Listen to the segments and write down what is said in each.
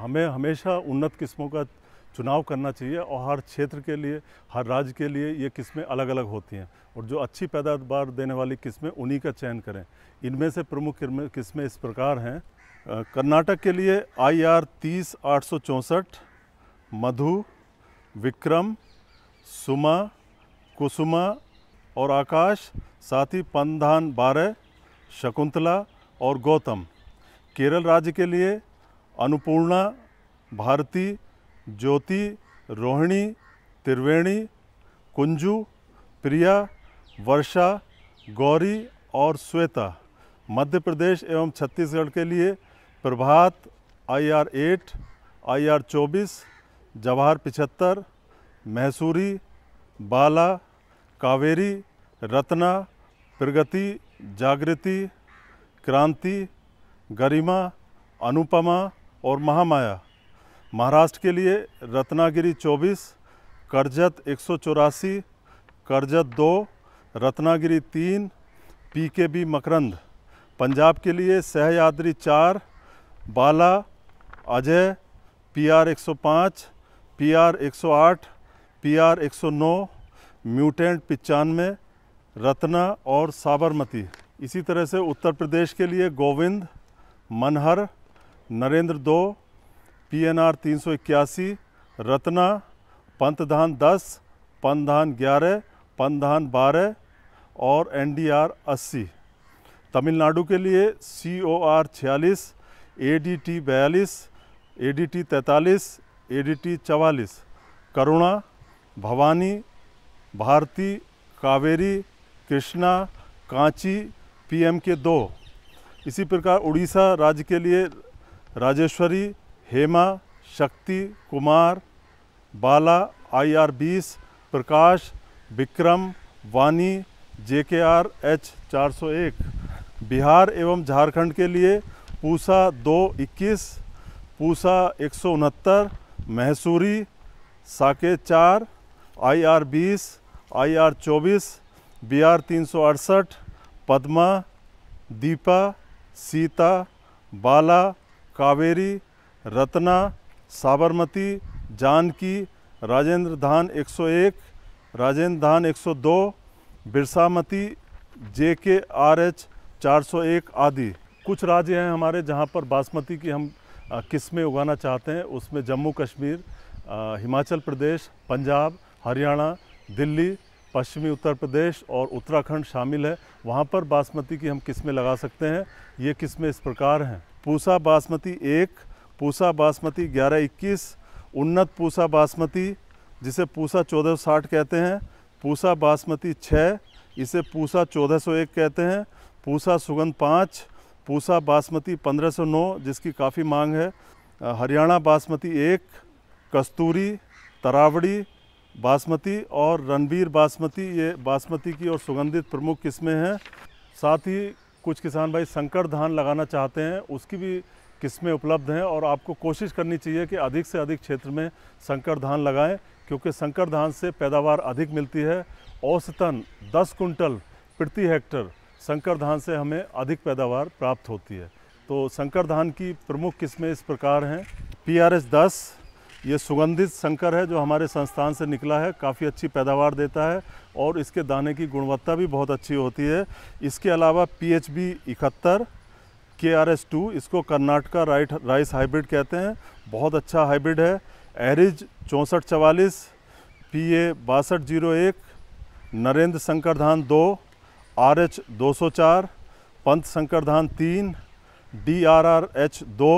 हमें हमेशा उन्नत किस्मों का चुनाव करना चाहिए और हर क्षेत्र के लिए हर राज्य के लिए ये किस्में अलग अलग होती हैं और जो अच्छी पैदावार देने वाली किस्में उन्हीं का चयन करें इनमें से प्रमुख किस्में इस प्रकार हैं कर्नाटक के लिए आई आर तीस आठ सौ चौंसठ मधु विक्रम सुमा कुसुमा और आकाश साथ ही पंधान बारह शकुंतला और गौतम केरल राज्य के लिए अनुपूर्णा भारती ज्योति रोहिणी त्रिवेणी कुंजू प्रिया वर्षा गौरी और श्वेता मध्य प्रदेश एवं छत्तीसगढ़ के लिए Prabhat I R eight I R चौबीस जवाहर पिछहत्तर मैसूरी बाला कावेरी रत्ना प्रगति जागृति क्रांति गरिमा अनुपमा और महामाया महाराष्ट्र के लिए रत्नागिरी 24, करजत एक करजत 2, रत्नागिरी 3, पीकेबी मकरंद पंजाब के लिए Sahyadri 4, Bala Ajay PR 105, PR 108, PR 109, mutant पिचानवे रत्ना और साबरमती इसी तरह से उत्तर प्रदेश के लिए गोविंद मनहर नरेंद्र दो पी एन आर तीन सौ इक्यासी रत्ना पंतधान दस पंतधान ग्यारह पंतधान बारह और एन डी आर अस्सी तमिलनाडु के लिए सी ओ आर छियालीस ए डी टी बयालीस ए डी टी तैंतालीस ए डी टी चवालीस Karuna Bhavani Bharati Kaveri Krishna Kanchi P M K दो इसी प्रकार उड़ीसा राज्य के लिए राजेश्वरी हेमा शक्ति कुमार बाला आई आर बीस प्रकाश विक्रम वानी जे के आर एच चार सौ एक बिहार एवं झारखंड के लिए पूसा दो इक्कीस पूसा एक सौ उनहत्तर मैसूरी साकेत चार आई आर बीस आई आर चौबीस बी आर तीन सौ अड़सठ पद्मा दीपा सीता बाला कावेरी रत्ना साबरमती जानकी राजेंद्र धान 101 राजेंद्र धान 102 बिरसामती जे के आर एच चार आदि कुछ राज्य हैं हमारे जहाँ पर बासमती की हम किस्में उगाना चाहते हैं उसमें जम्मू कश्मीर हिमाचल प्रदेश पंजाब हरियाणा दिल्ली पश्चिमी उत्तर प्रदेश और उत्तराखंड शामिल है वहाँ पर बासमती की हम किस्में लगा सकते हैं ये किस्में इस प्रकार हैं पूसा बासमती एक पूसा बासमती ग्यारह इक्कीस उन्नत पूसा बासमती जिसे पूसा चौदह साठ कहते हैं पूसा बासमती छः इसे पूसा चौदह सौ एक कहते हैं पूसा सुगंध पाँच पूसा बासमती पंद्रह सौ नौ जिसकी काफ़ी मांग है हरियाणा बासमती एक कस्तूरी तरावड़ी बासमती और रणबीर बासमती ये बासमती की और सुगंधित प्रमुख किस्में हैं साथ ही कुछ किसान भाई संकर धान लगाना चाहते हैं उसकी भी किस्में उपलब्ध हैं और आपको कोशिश करनी चाहिए कि अधिक से अधिक क्षेत्र में संकर धान लगाएं क्योंकि संकर धान से पैदावार अधिक मिलती है औसतन 10 कुंटल प्रति हेक्टर संकर धान से हमें अधिक पैदावार प्राप्त होती है तो संकर धान की प्रमुख किस्में इस प्रकार हैं पी आर एस दस ये सुगंधित संकर है जो हमारे संस्थान से निकला है काफ़ी अच्छी पैदावार देता है और इसके दाने की गुणवत्ता भी बहुत अच्छी होती है इसके अलावा पी एच बी इकहत्तर के आर एस टू इसको कर्नाटका राइट राइस हाइब्रिड कहते हैं बहुत अच्छा हाइब्रिड है एरिज चौंसठ चवालीस पी ए बासठ जीरो एक नरेंद्र शंकर धान दो आर एच दो सौ चार पंत धान तीन डी आर आर एच दो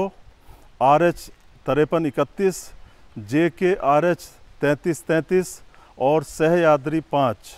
आर एच तिरपन इकतीस जे के आर एच तैंतीस तैंतीस और सहयाद्री पाँच